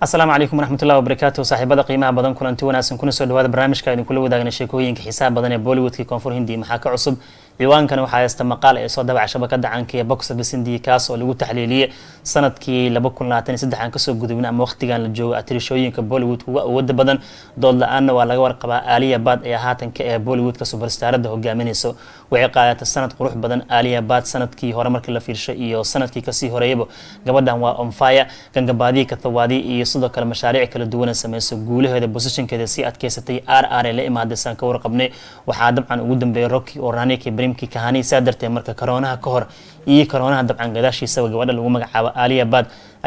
asalaamu calaykum waraxmatullahi wabarakaatu saaxiibada qiimaha badan kulanti wanaagsan kuna soo dhawaada barnaamijka idinkula wadaagna sheekooyinka xiisaha badan ee bollywoodkii koonfur hindiya maxaa ka cusub diiwaankan waxaa haysta maqaal ay soo dabaca shabakada caanka ee box office india kaas oo lagu taxliiliyey sanadkii laba kun labaatan iyo saddex aan kasoo gudubna ama waqtigan la joogo atirishooyinka bollywood uga awooda badan dood la-aanna waa laga warqabaa aaliya baad ee haatanka ah ee bollywoodka subarstaaradda hogaaminayso waxay qaadatay sanad qurux badan aaliya baad sanadkii hore markii la fiirsho iyo sanadkii kasii horeeyaba gabadhan waa omfaya gangabaadii katawaadi iyo sidoo kale mashaariic kala duwana samayso guulaheeda bosishinkeeda sii adkeysatay r r ee la imaaday saan ka warqabnay waxaa dabcan ugu dambeeyay rocky oo raaniya filimkii kahaaniisa dartee marka koroonaha ka hor iyo koroonaha dabcan gadaashiisaba gabadha lagu magacaabo aaliya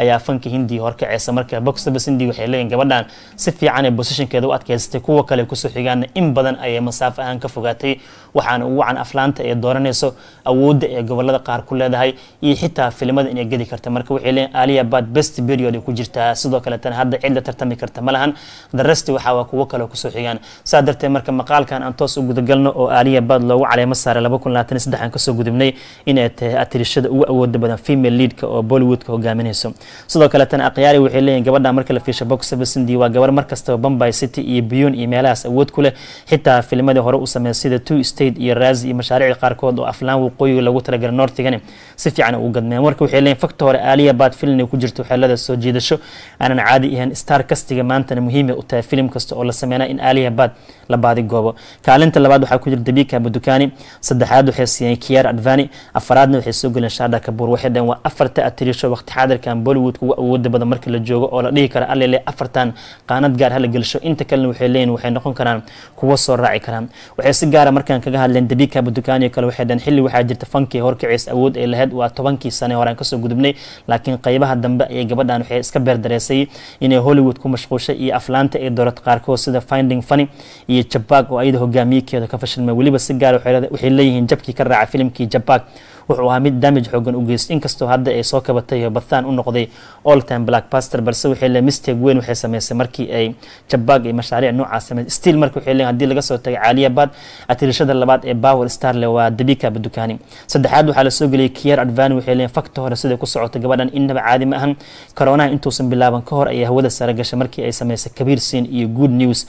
ayaa fanka hindiya horkaceysa marka boxabas waxay leeyihin gabadhan si fiican ee bosishankeeda u adkeysatay kuwa kale kusoo xigaana in badan ayay masaafo ahaan ka fogaatay waxaana ugu wacan aflaanta ee dooranayso awoodda ee gobolada qaar ku leedahay iyo xitaa filimada inay gedi karta marka waxay leeyihin aaliya best period ay ku jirtaa sidoo kaleetana hadda cid la tartami karta ma lahan darasti waxaa kale kusoo xigaan saa darteed marka maqaalkan aan toos u gudagalno oo aaliya loogu caleemo saaray laba kun labaatan saddexan kasoo gudubnay inay tahay tirashada ugu awooda badan female leadka oo bollywoodka hogaaminayso sidoo kale tan akhyaari waxay leeyihin gabadha marka la fiisha box sabasindi waa gabar mar kastaba bombay city iyo buyun iyo meelahaas awood ku leh xitaa filmadii hore u sameeya sida two state iyo raasi iyo mashaariicda qaarkood oo aflaan waqooyiga lagu talagalay northigani si fiican ugu gadmeen marka waxay leeyihin fakta hore aaliya baad filin ku jirto waxeelada soo jiidasho aanan caadi ahayn star kastiga maantana muhiimay u tahay filim kasta oo la sameynaa in aaliya baad la baadigoobo kaalinta labaad waxaa ku jira dabika budukaani saddexaad waxay siiyeen kiyaar advani afaraadna waxay suugalan shaadha kabuur waxay dhaheen waa afarta atirisho waqti xaadirkan bollywood kuwa awooda badan marka la joogo oo la dhihi kara allele afartan qaanad gaar hala gelsho inta kalena waxay leeyihin waxay noqon karaan kuwa soo raaci karaan waxay si gaara ah markaan kaga hadleen dabika budukaaniyo kale waxay dhaheen xilli waxaa jirta fankii horkaciis awood ay lahayd waa tobankii sane horaan kasoo gudubnay laakiin qaybaha dambe ayay gabadhan waxay iska beerdareysay inay hollywood ku mashquulshay iyo aflaanta ay dowlad qaarkood sida finding funny iyo jabbaag oo ayada hogaamiyakeeda ka fashilmay weliba si gaara ah waxay leeyihiin jabkii ka raaca filimkii jabbaag wuxuu ahaa mid damage xoogan u geystay inkastoo hadda ay soo kabatay bathan u noqday alltime blackbuster balse waxay le mistake weyn waxay sameysay markii ay jabbaag iyo mashaariic noocaas sameysay still marka waxay leeyihin haddii laga soo tagay caaliyabad atirishada labaad ee power star le waa dabika badukaani saddexaad waxaa lasoo geliyay kier advani waxay leeyihin fakta hore siday ku socoto gabadhan innaba caadi ma ahan koronaha intuusan bilaaban ka hor ayaa hawada sare gashay markii ay sameysay kabiir siin iyo good news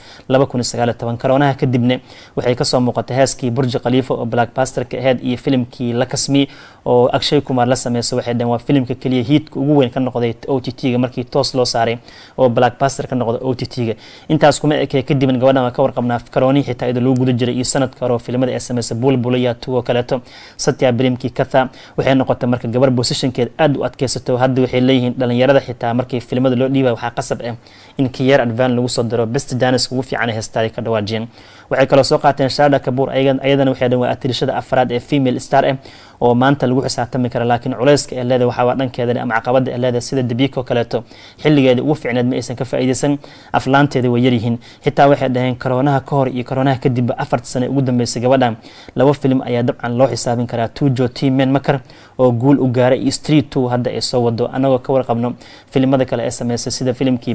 koronaha kadibna waxay kasoo muuqatay heeskii burji khaliifa oo blackbusterka aheyd iyo filimkii la kasmiye oo akshay kumar la sameyso waxay dhaheen waa filimka keliya hiidka ugu weyn ka noqday o t t-ga markii toos loo saaray oo blackbaster ka noqda o t t-ga intaas kuma ekee kadibna gabadhan waan ka warqabnaa karooni xitaa ida lagu guda jiray iyo sanadka hore oo filimada ay sameysay bulbulaya tuwo kaleeto satya bilimkii katha waxay noqotay marka gabar bosishankeed aad u adkeysato hadda waxay leeyihiin dhalinyarada xitaa markii filimada loo dhiibay waxaa qasab ah in kiyer advan lagu soo daro best danis ugu fiican heestaay ka dhawaajiyeen waxay kaloo soo qaateen sharda kabuur ayadana waxay dhaheen waa atirishada afraad ee female star eh oo maanta lagu xisaabtami kara laakiin culayska ee leeda waxaa dhankeedan ama caqabada ee leeda sida debiika kaleeto xilligeeda ugu fiicneed ma aysan ka faa'iidaysan aflaanteeda way yaryihiin xitaa waxay dhaheen karoonaha ka hor iyo karoonaha kadibba afarta sane ugu dambeysay gabadhan laba film ayaa dabcan loo xisaabin karaa tujo t man makar oo guul u gaaray iyo street two hadda ay soo wado anagoo ka warqabno filimada kale ee sameysay sida filimkii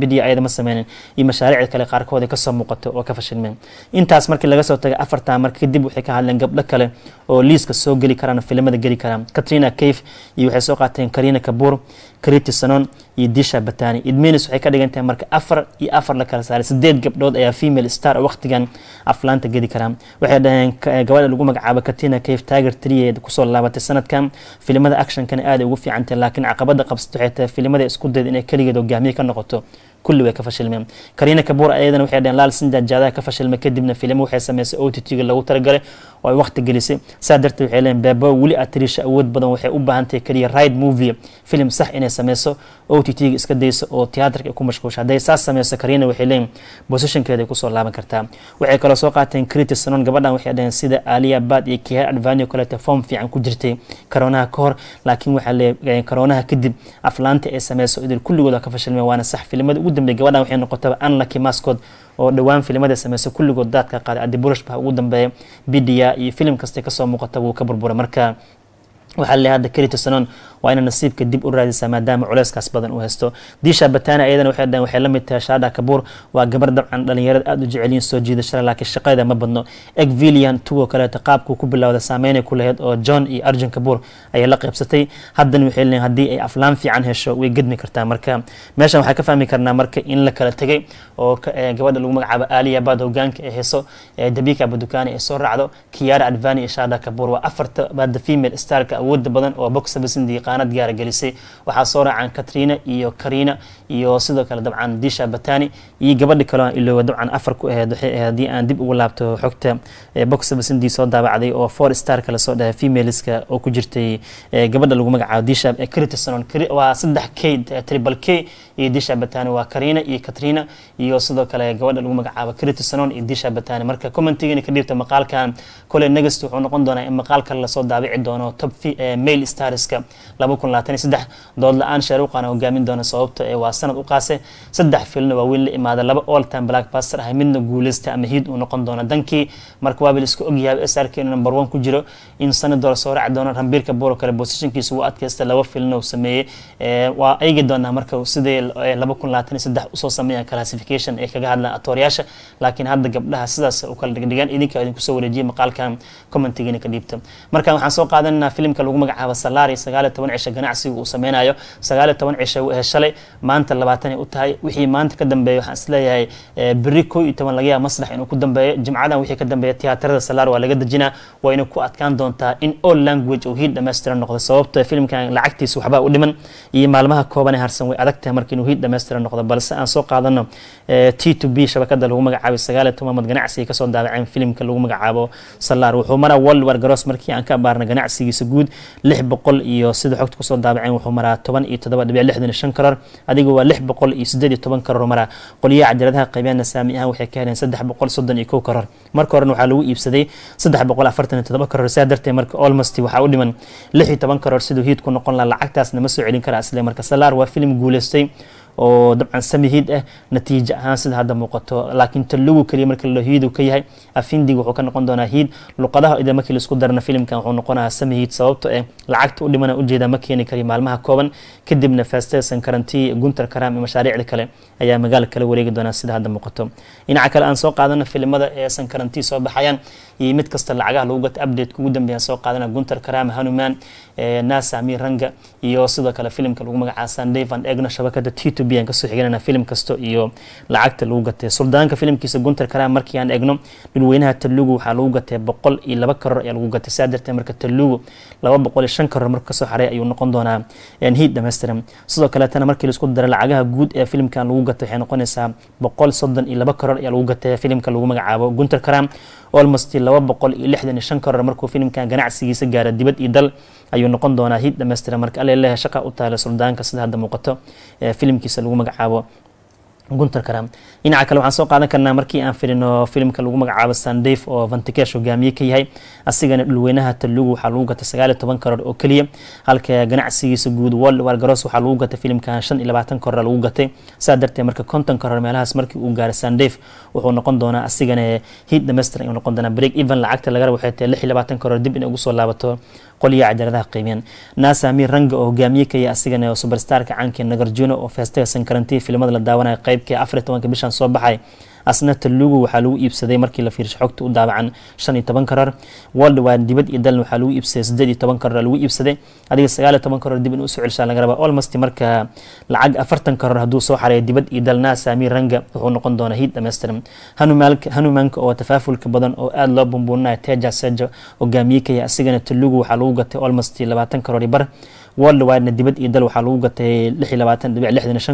bidia ayadama sameynin iyo mashaariicda kale qaarkood kasoo muuqato oo ka fashilmeen intaas markii laga soo tagay afartaa marka kadib waxay ka hadleen gabdho kale oo liiska soo geli karaan filimada geli karaan katrina cafe iyo waxay soo qaateen karina kabuur kariti sanon iyo disha batani idminis waxay ka dhigantahay marka afar iyo afar la kala saaray sideed gabdhood ayaa female star waqtigan aflaanta geli karaan waxay dhaheen eh, gabadha lagu magacaabo katrina cafe tiger trieed kusoo laabatay sanadkan filimada actionkana aada ugu fiicantay laakiin caqabada qabsat waxay tahay filimada isku dayda inay keligeed oo ka noqoto kulli way ka fashilmeen kariina kabuur ayadana waxay dheen laal sinjaa jaadaha ka fashilmay kadibna filim waxay samaysay o lagu talagalay oo ay waqti gelisay saa darteed waxay leen baabaa weli atrisha awood badan waxay u baahan tahay kaliya movie filim sax inay sameyso o iska dayso oo tiyaatarka ku mashquulsha hadday saas sameyso kariina waxay leeyihin bosishankeeda kusoo laaban kartaa waxay kaloo soo qaateen criti sanon gabadhan waxay dheen sida aaliya bad iyo kihaar advani kaleeto form fiican ku jirtay karoonaha ka hor laakiin waxaa le karoonaha kadib aflaanta ay sameyso idil kulligooda ka fashilmeen waana sax filimada ugu dambe gabadhan waxay noqotaba anlaki maskood oo dhowaan filimada sameysay kulligood daadka qaaday adibulashba ugu dambeeya bidiya iyo filim kasta kasoo muuqata wuu ka burburay marka waxaa le hadda keritosanon waa ina nasiibka dib u raadisaa maadaama culeyskaas badan uu haysto diisha batana ayadana waxay dhaheen waxay la tahay shaada kabuur waa gabar dabcan dhalinyarada aada u jecelyiin soo jiidashada laakiin shaqadeeda ma badno egvilian tuwo kaleeto qaabkuu ku bilowda saameynay ku lahayd oo john iyo arjun kabuur ayay la qaybsatay haddana waxay leeyiin haddii ay aflaan fiican hesho way gedmi kartaa marka meeshan waxaa ka fahmi karnaa marka in la kala tegay oo eh, gabadha lagu magacaabo aaliya baad hogaanka ee heso eh, ee dabika abudukaani ay soo raacdo kiyaara advani iyo shaada kabuur waa afarta baada female starka awooda badan oo boxabasindi qaanad gaara gelisay waxaa soo raacaan katrina iyo karina iyo sidoo kale dabcan disha batani iyo gabadhi kaleoan iloowa dabcan afar ku aheyd haddii aan dib ugu laabto xogta boxabasindi soo daabacday oo four star kale soo dhahay femaleska oo ku jirtay gabadha lagu magacaabo disha ee critisanon waa saddex k triple k iyo disha batani waa karina iyo katrina iyo sidoo kale gabadha lagu magacaabo critisanon iyo disha batani marka commentigina ka dhiibta maqaalkan koley negast wuxuu noqon doonaa in maqaal kale lasoo daabici doono top Eh, mail starska dood la-aan shaaruuqaana hogaamin doona sababta eh, waa sanad u saddex filna waaweyn la imaada laba oltan black baster ah midna guuleysta ama hiid uu noqon doona dankii marka waaba laiska ogyahay srk inuu number one ku jiro in sanad soo raaci doona rambiirka bolo kale bosithinkiisu waa adkaysta laba filna uu sameeyey eh, waa eegi doonaa marka sidee laba kun labaatan saddex usoo sameeyaan classification ee kaga hadlaan atoorayaasha laakiin hadda gabdhaha sidaas u kala dhigdhigaan idinka idinku soo wareejiyay maqaalkan commentigiina ka dhiibta waxaan soo qaadanaynaa filimka ninka lagu magacaabo salaari sagaaliyo toban cisho ganacsiga uu sameynayo sagaaliyo toban cisho shalay maanta labaatan u tahay wixii maanta ka dambeeya waxaan isleeyahay eh, berri koo iyo toban laga yaaba inuu ku dambeeyo jimcadan wixii ka dambeeya tiyaatarada salaar waa laga dejinaa wayna ku adkaan doontaa in all language uu hiid dhammaystiran noqdo sababta ah filmkan lacagtiisa waxbaa u dhiman iyo maalmaha kooban ee harsan way adagtahay marka inuu hiid dhammaystiran noqdo balse aan soo qaadano eh, t to b shabakada lagu magacaabay sagaaliyo toban mad ganacsiga kasoo daabaceen filmka lagu magacaabo salaar wuxuu maraa world war markii aan ka abaarnay ganacsigiisa guud lix boqol iyo sida xogta kusoo daabaceen wuxuu maraa toban iyo todoba dhibic lixdan shan karoor adigu waa lix boqol iyo sideed iyo toban karar maraa qoliyaha cajaladaha qaybiyana saami ahaan waxay ka heleen saddex boqol soddon iyo kow karoor marka horena waxaa lagu iibsaday saddex boqol afartan iyo todoba karoor saa darteed marka olmost waxaa u dhiman lix iyo toban karoor siduu hiidku noqon laha lacagtaasna ma soo celin karaa isle marka salaar waa filim guuleystay oo dabcan samihiid ah eh, natiijo ahaan sida hadda muuqato laakiin talugu keliya marka la ka yahay afindiga wuxuu ka noqon doonaa hiid luqadaha ida markii laisku darana filimkan wuxuu noqonayaa samihiid sababto eh lacagta u dhimana ujeeda ma keeni kariyo maalmaha kooban kadibna fastesan karantii guntar karaam iyo mashaariicda kale ayaa magaalka kala wareegi doonaa sida hadda muuqato dhinaca kale aan soo qaadana filimada eesan karantii soo baxayaan iyo mid kasta lacagaha lagu gato update ugu dambeeyaan soo qaadana guntar karaam hanuman eh, naasa miranga iyo sidoo kale filimka lagu magacaasaan dave and shabakada titub ethoopian kasoo xiganana filim kasta iyo lacagta lagu gatay suldaanka filimkiisa gunter karaa markii aan egno dhulweynaha talugu waxaa lagu gatay boqol iyo laba karoor ayaa lagu gatay saa darteed marka talugu laba boqol iyo shan karoor marka kasoo xaray ayuu noqon doonaa hiid dhammaystiran sidoo kaleetana markii laisku daray lacagaha guud ee filimkan lagu gatay waxay noqonaysaa boqol soddon iyo laba karoor ayaa lagu gatay filimka lagu magacaabo gunter karaa olmost laba boqol iyo lixdan iyo shan karoor markuu filimkan ganacsigiisa gaara dibad iyo dal ayuu noqon doonaa hiid dhammaystiran marka alelehe shaqa u taale suldaanka sida hadda muuqato filimkiisa magaciisa lagu magacaabo gunter karam dhinaca kale waxaan soo qaadan karnaa markii aan filino filimka lagu magacaabo sandave oo vantikesh hogaamiye ka yahay asigana dhulweynaha talugu waxaa lagu gatay sagaal iyo toban koror oo keliya halka ganacsigiisa guud world wargaroos waxaa lagu gatay filimkan shan iyo labaatan koror lagu gatay saa darteed marka konton koror meelahaas markii uu gaaray sandave wuxuu noqon doonaa asigana hiid dhameystiran inuu noqon doonaa break even lacagta laga rabo waxay tahay lix iyo labaatan koror dib inay ugu soo laabato qolyaha cajaladaha qiimeyn naasaami ranga oo hogaamiye kaya asigana oo subarstarka caanka nagarjuno oo feestaysan karantii filimada la daawanaya qeybkii afar tobanka bishan soo baxay asna talugu waxaa lagu iibsaday markii la fiirsho xogta u daabacan shan iyo toban karar world waa dibad iyo dalna waxaa lagu iibsaday sideed iyo toban karar lagu iibsaday adiga sagaal iyo toban karar dib in usoo celshaa laga rabaa almost marka lacag afartan karar hadduu soo xareeyo dibad iyo dalna saamiir ranga wuxuu noqon doonaa hiid dhammaystiran hanumaanka oo tafaafulka badan oo aada loo bumbuurinaya teja seja hogaamiyikaya asigana talugu waxaa lagu gatay almost labaatan karar bar waldhawaadna dibad iyo dal waxaa lagu gatay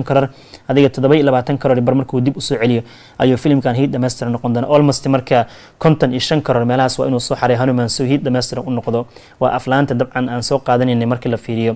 karar adiga labaatan karor bar markuu dib usoo celiyo ayuu filimkan hiid dhamaystira noqon doona olmost marka konton iyo shan karor meelahaas waa inuu soo xaray hanuman so hiid dhamaystira u noqdo waa aflaanta dabcan aan soo qaadanayna markii la fiiriyo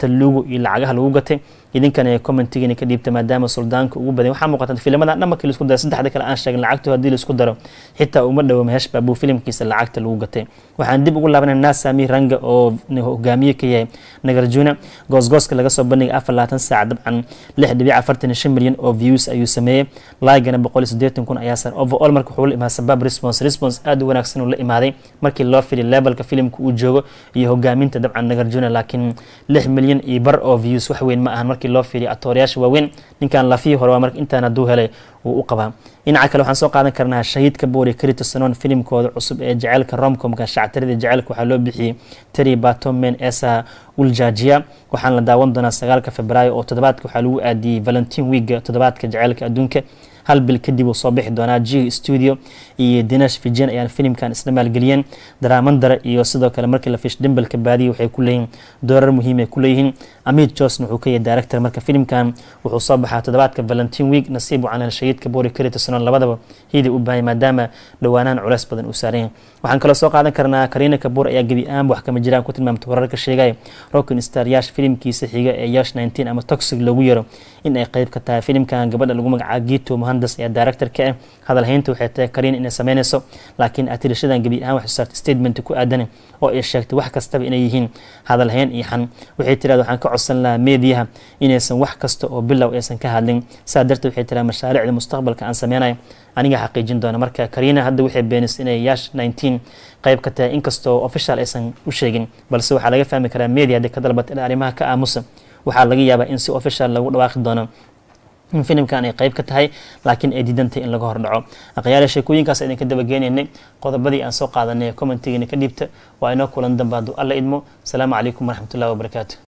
taluugu iyo lacagaha lagu gatay idinkana commentigiina ka dhiibta maadaama suldaanka ugu badan waxaa muuqata filimada dhan markii daro saddexda kale aan sheegin lacagtu haddii laisku daro xitaa uma dhowo maheshba buu filimkiisa lacagta lagu gatay waxaan dib ugu laabanay naasami ranga oo hogaamiye ka yahay nagarjuna goosgooska laga soo bandhigay afar labaatan saac dabcan lix dhibic afartan shan milyan oo views ayuu sameeyey laagana boqol iyo kun ayaa sar overall marka wuxuu la imaada sabab response response aad u wanaagsan uu la imaaday markii loo filiy levelka filimka uu joogo iyo hogaaminta dabcan nagarjuna laakiin lix milyan iyo bar oo views wax weyn ma ahan markii markii loo fiiriya atoorayaasha waaweyn ninkan lafii hore waa marka intaan hadduu helay wuu u qabaa dhinaca kale waxaan soo qaadan karnaa shahiidka boori kritosanon filimkooda cusub ee jaceylka romcomka shactirida jaceylka waxaa loo bixiyey teri batomen esa uljaajiya waxaan la daawan doonaa sagaalka februaayo oo toddobaadka waxaa lagu aadiyey valentin wiiga toddobaadka jaceylka adduunka hal bil kadib uu soo bixi doonaa g studio iyo dinash fijen ayaan filimkan isla maalgeliyeen daraamandara iyo sidoo kale markii la fish dhimbalka baadiya waxay ku leeyihiin doorar muhiim ku leeyihiin amid johnson wuxuu ka yahay director marka filimkan wuxuu soo baxaa toddobaadka valentine week nasiib wacanan shayiidka boori kari tirsanaan labadaba hiiday u baahaya maadaama dhowaanaan culays badan uu saaran yahay waxaan kaloo soo qaadan karnaa kariina kabuur ayaa gebi aanba wax kama jiraan ku tilmaamta wararka sheegaya rockin staryash filimkiisa xiga ee yash nteen ama toxic loogu yaro in ay qeyb ka tahay filimkan gabadha lagu magacaabo gito mohandas ee director ka ah hadalhaynta waxay tahay kariina inay sameynayso laakiin atirashadan gebi ahaan waxay saartay statement ku aadan oo ay sheegtay wax kastaba inay yihiin hadalhayn iyo xan waxay tirahda waxaan ka codsan lahaa meediyaha inaysan wax kasta oo bilow aysan ka hadlin saa darteed waxay tiraha mashaariicda mustaqbalka aan sameynayo aniga xaqiijin doona marka karina hadda waxay beenisay inay yash nineteen qeyb ka tahay inkastoo official aysan u sheegin balse waxaa laga fahmi karaa media hadday ka dalbata in arrimaha ka aamusa waxaa laga yaabaa in si official lagu dhawaaqi doono in filimkan ay qayb ka tahay laakiin ay diidantahay in laga hordhaco aqyaale sheekooyinkaas idinka dabageynayna qodobadii aan soo qaadanay commentigiina ka dhiibta waa inoo kulan dambaadu alla idmo asalaamu calaykum waraxmatullahi wabarakaatu